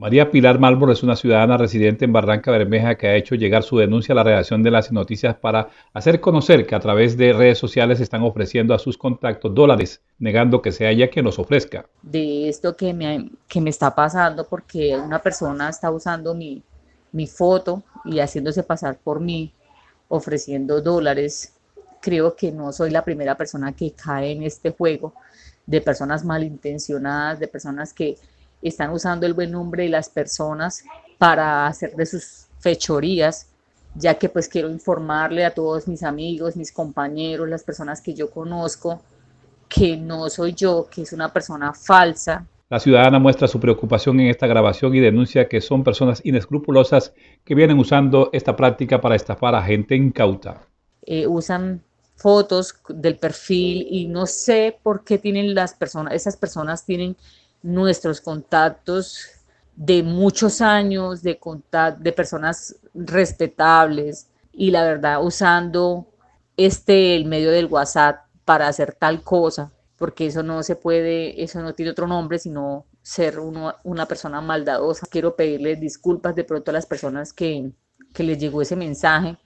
María Pilar Mármol es una ciudadana residente en Barranca Bermeja que ha hecho llegar su denuncia a la redacción de las noticias para hacer conocer que a través de redes sociales están ofreciendo a sus contactos dólares, negando que sea ella quien los ofrezca. De esto que me, que me está pasando porque una persona está usando mi, mi foto y haciéndose pasar por mí, ofreciendo dólares, creo que no soy la primera persona que cae en este juego de personas malintencionadas, de personas que están usando el buen nombre de las personas para hacer de sus fechorías, ya que pues quiero informarle a todos mis amigos, mis compañeros, las personas que yo conozco, que no soy yo, que es una persona falsa. La ciudadana muestra su preocupación en esta grabación y denuncia que son personas inescrupulosas que vienen usando esta práctica para estafar a gente incauta. Eh, usan fotos del perfil y no sé por qué tienen las personas, esas personas tienen nuestros contactos de muchos años, de, de personas respetables y la verdad usando este, el medio del WhatsApp para hacer tal cosa, porque eso no se puede, eso no tiene otro nombre, sino ser una persona maldadosa. Quiero pedirles disculpas de pronto a las personas que, que les llegó ese mensaje,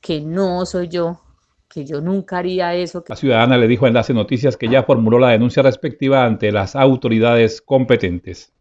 que no soy yo que yo nunca haría eso. La ciudadana le dijo a Enlace Noticias que ya formuló la denuncia respectiva ante las autoridades competentes.